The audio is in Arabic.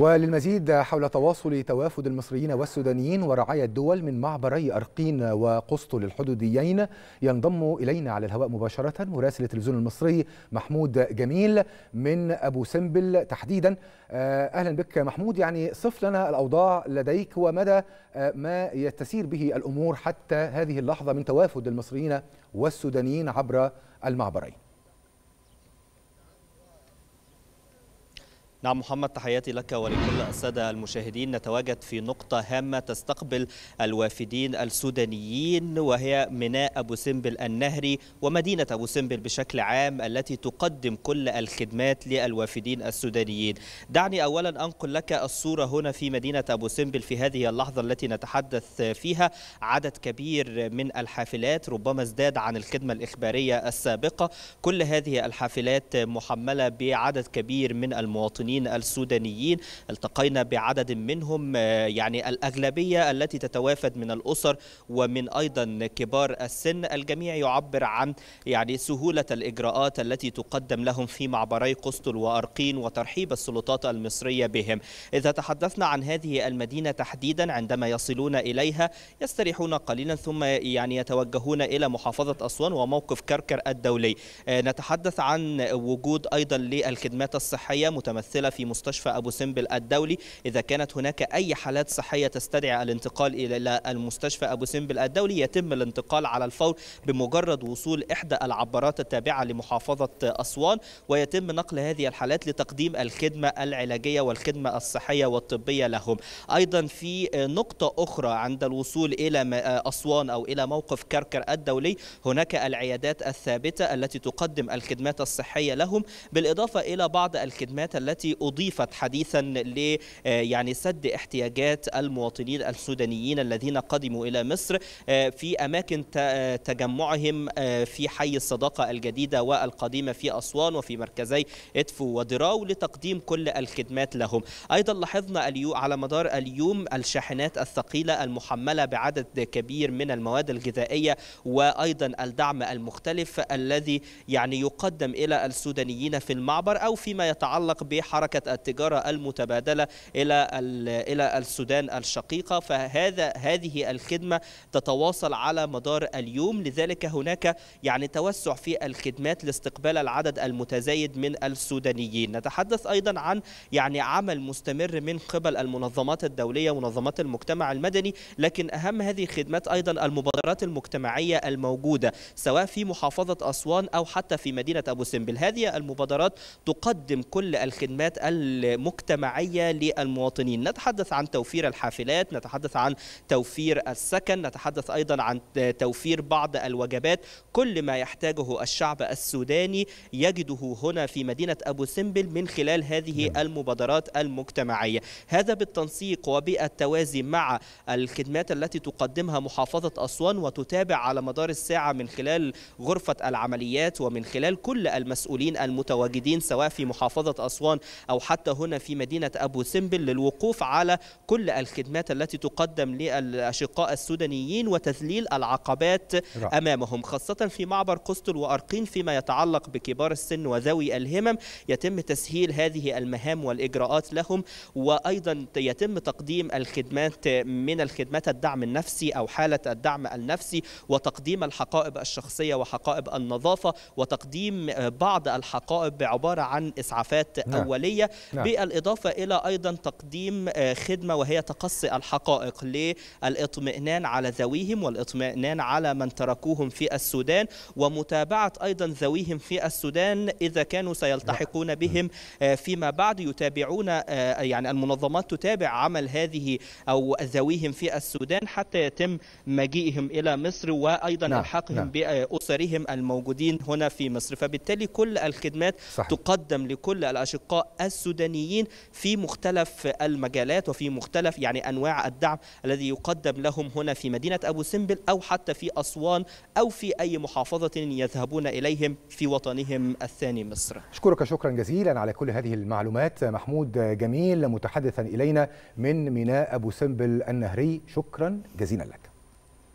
وللمزيد حول تواصل توافد المصريين والسودانيين ورعايا الدول من معبري أرقين وقسطل الحدوديين ينضم إلينا على الهواء مباشرة مراسل التلفزيون المصري محمود جميل من أبو سمبل تحديدا آه، أهلا بك محمود يعني صف لنا الأوضاع لديك ومدى آه، ما يتسير به الأمور حتى هذه اللحظة من توافد المصريين والسودانيين عبر المعبرين نعم محمد تحياتي لك ولكل السادة المشاهدين نتواجد في نقطة هامة تستقبل الوافدين السودانيين وهي ميناء أبو سمبل النهري ومدينة أبو سمبل بشكل عام التي تقدم كل الخدمات للوافدين السودانيين دعني أولا أنقل لك الصورة هنا في مدينة أبو سمبل في هذه اللحظة التي نتحدث فيها عدد كبير من الحافلات ربما ازداد عن الخدمة الإخبارية السابقة كل هذه الحافلات محملة بعدد كبير من المواطنين المواطنين السودانيين التقينا بعدد منهم آه، يعني الأغلبية التي تتوافد من الأسر ومن أيضا كبار السن الجميع يعبر عن يعني سهولة الإجراءات التي تقدم لهم في معبري قسطل وأرقين وترحيب السلطات المصرية بهم إذا تحدثنا عن هذه المدينة تحديدا عندما يصلون إليها يستريحون قليلا ثم يعني يتوجهون إلى محافظة أسوان وموقف كركر الدولي آه، نتحدث عن وجود أيضا للخدمات الصحية متمثلة الممثلة في مستشفى أبو سمبل الدولي إذا كانت هناك أي حالات صحية تستدعي الانتقال إلى المستشفى أبو سمبل الدولي يتم الانتقال على الفور بمجرد وصول إحدى العبارات التابعة لمحافظة أسوان ويتم نقل هذه الحالات لتقديم الخدمة العلاجية والخدمة الصحية والطبية لهم أيضا في نقطة أخرى عند الوصول إلى أسوان أو إلى موقف كركر الدولي هناك العيادات الثابتة التي تقدم الخدمات الصحية لهم بالإضافة إلى بعض الخدمات التي التي أضيفت حديثا ل آه، يعني سد احتياجات المواطنين السودانيين الذين قدموا إلى مصر آه، في أماكن آه، تجمعهم في حي الصداقة الجديدة والقديمة في أسوان وفي مركزي إدفو ودراو لتقديم كل الخدمات لهم أيضا لاحظنا اليوم على مدار اليوم الشاحنات الثقيلة المحملة بعدد كبير من المواد الغذائية وأيضا الدعم المختلف الذي يعني يقدم إلى السودانيين في المعبر أو فيما يتعلق بحركة حركة التجارة المتبادلة إلى إلى السودان الشقيقة فهذا هذه الخدمة تتواصل على مدار اليوم لذلك هناك يعني توسع في الخدمات لاستقبال العدد المتزايد من السودانيين نتحدث أيضا عن يعني عمل مستمر من قبل المنظمات الدولية ومنظمات المجتمع المدني لكن أهم هذه الخدمات أيضا المبادرات المجتمعية الموجودة سواء في محافظة أسوان أو حتى في مدينة أبو سمبل هذه المبادرات تقدم كل الخدمات الحافلات المجتمعية للمواطنين نتحدث عن توفير الحافلات نتحدث عن توفير السكن نتحدث أيضا عن توفير بعض الوجبات كل ما يحتاجه الشعب السوداني يجده هنا في مدينة أبو سمبل من خلال هذه نعم. المبادرات المجتمعية هذا بالتنسيق وبالتوازي مع الخدمات التي تقدمها محافظة أسوان وتتابع على مدار الساعة من خلال غرفة العمليات ومن خلال كل المسؤولين المتواجدين سواء في محافظة أسوان أو حتى هنا في مدينة أبو سمبل للوقوف على كل الخدمات التي تقدم للأشقاء السودانيين وتذليل العقبات أمامهم خاصة في معبر قسطل وأرقين فيما يتعلق بكبار السن وذوي الهمم يتم تسهيل هذه المهام والإجراءات لهم وأيضا يتم تقديم الخدمات من الخدمات الدعم النفسي أو حالة الدعم النفسي وتقديم الحقائب الشخصية وحقائب النظافة وتقديم بعض الحقائب عبارة عن إسعافات نعم. أولية الدولية نعم. بالإضافة إلى أيضا تقديم آه، خدمة وهي تقصي الحقائق للإطمئنان على ذويهم والإطمئنان على من تركوهم في السودان ومتابعة أيضا ذويهم في السودان إذا كانوا سيلتحقون نعم. بهم آه، فيما بعد يتابعون آه، يعني المنظمات تتابع عمل هذه أو ذويهم في السودان حتى يتم مجيئهم إلى مصر وأيضا نعم. الحقهم نعم. بأسرهم الموجودين هنا في مصر فبالتالي كل الخدمات صحيح. تقدم لكل الأشقاء السودانيين في مختلف المجالات وفي مختلف يعني أنواع الدعم الذي يقدم لهم هنا في مدينة أبو سمبل أو حتى في أسوان أو في أي محافظة يذهبون إليهم في وطنهم الثاني مصر أشكرك شكرا جزيلا على كل هذه المعلومات محمود جميل متحدثا إلينا من ميناء أبو سمبل النهري شكرا جزيلا لك